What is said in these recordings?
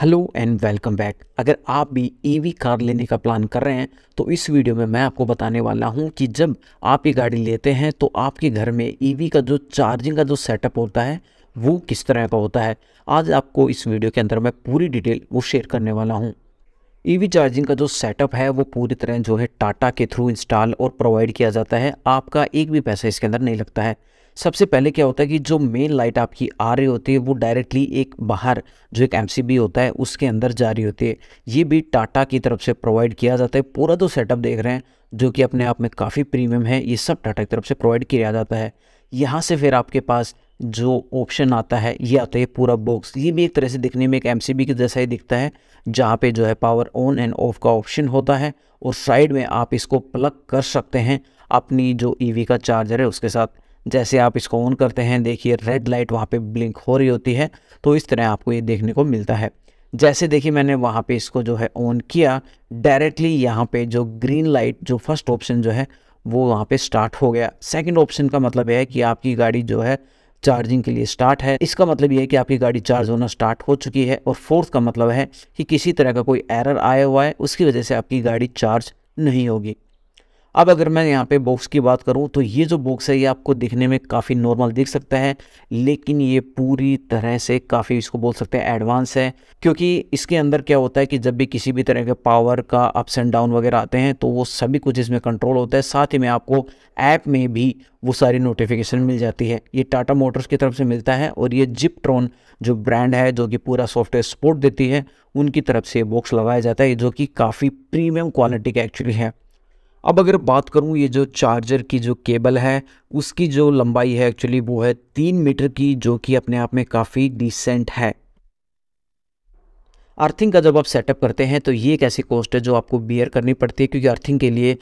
hello and welcome back अगर आप भी ईवी e कार लेने का प्लान कर रहे हैं तो इस वीडियो में मैं आपको बताने वाला हूं कि जब आप ये गाड़ी लेते हैं तो आपके घर में ईवी e का जो चार्जिंग का जो सेटअप होता है वो किस तरह का होता है आज आपको इस वीडियो के अंदर मैं पूरी डिटेल वो शेयर करने वाला हूँ ई चार्जिंग का जो सेटअप है वो पूरी तरह जो है टाटा के थ्रू इंस्टॉल और प्रोवाइड किया जाता है आपका एक भी पैसा इसके अंदर नहीं लगता है सबसे पहले क्या होता है कि जो मेन लाइट आपकी आ रही होती है वो डायरेक्टली एक बाहर जो एक एम होता है उसके अंदर जा रही होती है ये भी टाटा की तरफ से प्रोवाइड किया जाता है पूरा तो सेटअप देख रहे हैं जो कि अपने आप में काफ़ी प्रीमियम है ये सब टाटा की तरफ से प्रोवाइड किया जाता है यहाँ से फिर आपके पास जो ऑप्शन आता है ये आता है पूरा बॉक्स ये भी एक तरह से दिखने में एक एम के जैसा ही दिखता है जहाँ पे जो है पावर ऑन एंड ऑफ का ऑप्शन होता है और साइड में आप इसको प्लग कर सकते हैं अपनी जो ईवी e का चार्जर है उसके साथ जैसे आप इसको ऑन करते हैं देखिए रेड लाइट वहाँ पे ब्लिंक हो रही होती है तो इस तरह आपको ये देखने को मिलता है जैसे देखिए मैंने वहाँ पे इसको जो है ऑन किया डायरेक्टली यहाँ पे जो ग्रीन लाइट जो फर्स्ट ऑप्शन जो है वो वहाँ पे स्टार्ट हो गया सेकंड ऑप्शन का मतलब यह है कि आपकी गाड़ी जो है चार्जिंग के लिए स्टार्ट है इसका मतलब ये है कि आपकी गाड़ी चार्ज होना स्टार्ट हो चुकी है और फोर्थ का मतलब है कि किसी तरह का कोई एरर आया हुआ है उसकी वजह से आपकी गाड़ी चार्ज नहीं होगी अब अगर मैं यहाँ पे बॉक्स की बात करूँ तो ये जो बॉक्स है ये आपको दिखने में काफ़ी नॉर्मल दिख सकता है लेकिन ये पूरी तरह से काफ़ी इसको बोल सकते हैं एडवांस है क्योंकि इसके अंदर क्या होता है कि जब भी किसी भी तरह के पावर का अप्स एंड डाउन वगैरह आते हैं तो वो सभी कुछ इसमें कंट्रोल होता है साथ ही में आपको ऐप में भी वो सारी नोटिफिकेशन मिल जाती है ये टाटा मोटर्स की तरफ से मिलता है और ये जिप्ट्रॉन जो ब्रांड है जो कि पूरा सॉफ्टवेयर सपोर्ट देती है उनकी तरफ से ये बॉक्स लगाया जाता है जो कि काफ़ी प्रीमियम क्वालिटी का एक्चुअली है अब अगर बात करूँ ये जो चार्जर की जो केबल है उसकी जो लंबाई है एक्चुअली वो है तीन मीटर की जो कि अपने आप में काफ़ी डिसेंट है अर्थिंग का जब आप सेटअप करते हैं तो ये एक ऐसी कॉस्ट है जो आपको बियर करनी पड़ती है क्योंकि अर्थिंग के लिए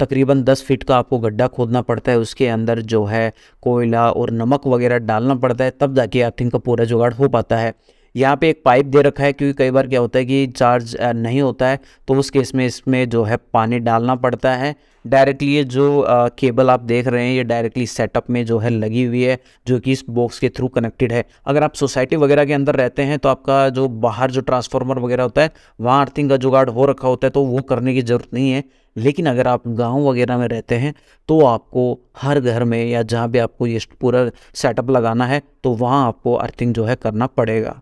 तकरीबन 10 फीट का आपको गड्ढा खोदना पड़ता है उसके अंदर जो है कोयला और नमक वगैरह डालना पड़ता है तब जाके अर्थिंग का पूरा जुगाड़ हो पाता है यहाँ पे एक पाइप दे रखा है क्योंकि कई बार क्या होता है कि चार्ज नहीं होता है तो उस केस में इसमें जो है पानी डालना पड़ता है डायरेक्टली ये जो आ, केबल आप देख रहे हैं ये डायरेक्टली सेटअप में जो है लगी हुई है जो कि इस बॉक्स के थ्रू कनेक्टेड है अगर आप सोसाइटी वगैरह के अंदर रहते हैं तो आपका जो बाहर जो ट्रांसफार्मर वगैरह होता है वहाँ अर्थिंग का जुगाड़ हो रखा होता है तो वो करने की ज़रूरत नहीं है लेकिन अगर आप गांव वगैरह में रहते हैं तो आपको हर घर में या जहाँ भी आपको ये पूरा सेटअप लगाना है तो वहाँ आपको अर्थिंग जो है करना पड़ेगा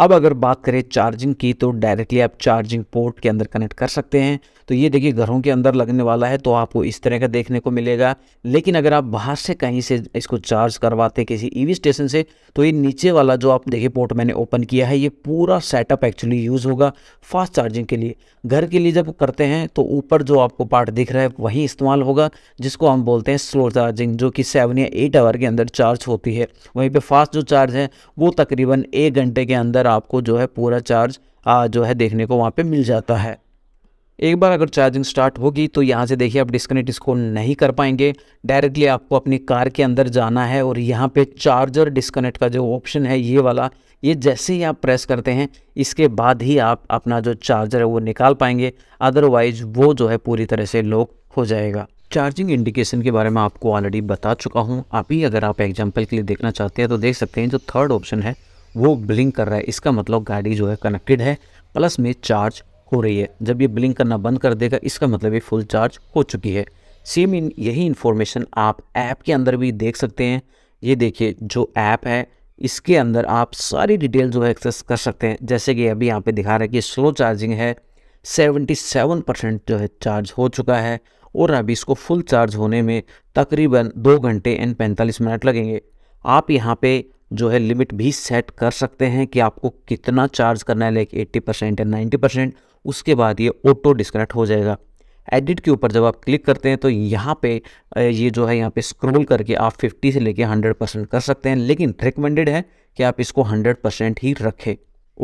अब अगर बात करें चार्जिंग की तो डायरेक्टली आप चार्जिंग पोर्ट के अंदर कनेक्ट कर सकते हैं तो ये देखिए घरों के अंदर लगने वाला है तो आपको इस तरह का देखने को मिलेगा लेकिन अगर आप बाहर से कहीं से इसको चार्ज करवाते किसी ईवी स्टेशन से तो ये नीचे वाला जो आप देखिए पोर्ट मैंने ओपन किया है ये पूरा सेटअप एक्चुअली यूज़ होगा फास्ट चार्जिंग के लिए घर के लिए जब करते हैं तो ऊपर जो आपको पार्ट दिख रहा है वही इस्तेमाल होगा जिसको हम बोलते हैं स्लो चार्जिंग जो कि सेवन या एट आवर के अंदर चार्ज होती है वहीं पर फास्ट जो चार्ज है वो तकरीबन एक घंटे के अंदर आपको जो है पूरा चार्ज आ, जो है देखने को वहाँ पे मिल जाता है एक बार अगर चार्जिंग स्टार्ट होगी तो यहाँ से देखिए आप डिस्कनेक्ट इसको नहीं कर पाएंगे डायरेक्टली आपको अपनी कार के अंदर जाना है और यहाँ पे चार्जर डिस्कनेक्ट का जो ऑप्शन है ये वाला ये जैसे ही आप प्रेस करते हैं इसके बाद ही आप अपना जो चार्जर है वो निकाल पाएंगे अदरवाइज वो जो है पूरी तरह से लॉक हो जाएगा चार्जिंग इंडिकेशन के बारे में आपको ऑलरेडी बता चुका हूँ अभी अगर आप एग्जाम्पल के लिए देखना चाहते हैं तो देख सकते हैं जो थर्ड ऑप्शन है वो ब्लिंक कर रहा है इसका मतलब गाड़ी जो है कनेक्टेड है प्लस में चार्ज हो रही है जब ये ब्लिंक करना बंद कर देगा इसका मतलब ये फुल चार्ज हो चुकी है सेम इन यही इन्फॉर्मेशन आप ऐप के अंदर भी देख सकते हैं ये देखिए जो ऐप है इसके अंदर आप सारी डिटेल जो है एक्सेस कर सकते हैं जैसे कि अभी यहाँ पे दिखा रहा है कि स्लो चार्जिंग है 77 परसेंट जो है चार्ज हो चुका है और अभी इसको फुल चार्ज होने में तकरीबन दो घंटे एंड पैंतालीस मिनट लगेंगे आप यहाँ पे जो है लिमिट भी सेट कर सकते हैं कि आपको कितना चार्ज करना है लाइक एट्टी परसेंट या नाइन्टी परसेंट उसके बाद ये ऑटो डिस्कनेक्ट हो जाएगा एडिट के ऊपर जब आप क्लिक करते हैं तो यहाँ पे ये जो है यहाँ पे स्क्रॉल करके आप 50 से लेके 100 परसेंट कर सकते हैं लेकिन रिकमेंडेड है कि आप इसको 100 परसेंट ही रखें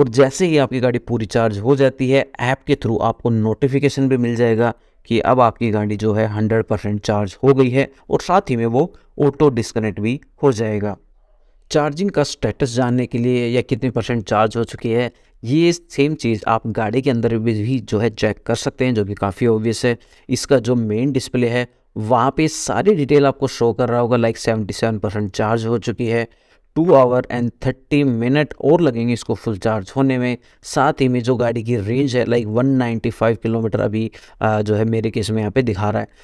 और जैसे ही आपकी गाड़ी पूरी चार्ज हो जाती है ऐप के थ्रू आपको नोटिफिकेशन भी मिल जाएगा कि अब आपकी गाड़ी जो है 100 परसेंट चार्ज हो गई है और साथ ही में वो ऑटो डिस्कनेक्ट भी हो जाएगा चार्जिंग का स्टेटस जानने के लिए या कितने परसेंट चार्ज हो चुकी है ये सेम चीज़ आप गाड़ी के अंदर भी जो है चेक कर सकते हैं जो कि काफ़ी ओबियस है इसका जो मेन डिस्प्ले है वहाँ पे सारी डिटेल आपको शो कर रहा होगा like seventy seven percent charge हो चुकी है two hour and thirty minute और लगेंगे इसको फुल चार्ज होने में साथ ही में जो गाड़ी की रेंज है like one ninety five kilometre अभी जो है मेरे केस में यहाँ पे दिखा रहा है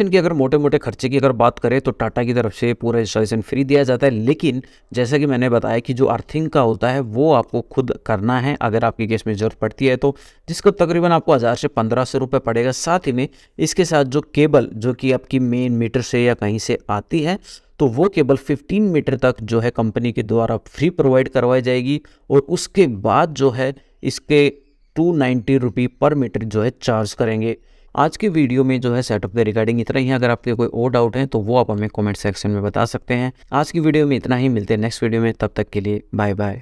इन्वेस्टमेंट की अगर मोटे मोटे खर्चे की अगर बात करें तो टाटा की तरफ से पूरा इंस्टॉलेशन फ्री दिया जाता है लेकिन जैसा कि मैंने बताया कि जो अर्थिंग का होता है वो आपको खुद करना है अगर आपकी केस में ज़रूरत पड़ती है तो जिसको तकरीबन आपको हज़ार से पंद्रह सौ रुपये पड़ेगा साथ ही में इसके साथ जो केबल जो कि आपकी मेन मीटर से या कहीं से आती है तो वो केबल 15 मीटर तक जो है कंपनी के द्वारा फ्री प्रोवाइड करवाई जाएगी और उसके बाद जो है इसके टू नाइन्टी पर मीटर जो है चार्ज करेंगे आज के वीडियो में जो है सेटअप के रिगार्डिंग इतना ही अगर आपके कोई और डाउट है तो वो आप हमें कॉमेंट सेक्शन में बता सकते हैं आज की वीडियो में इतना ही मिलते हैं नेक्स्ट वीडियो में तब तक के लिए बाय बाय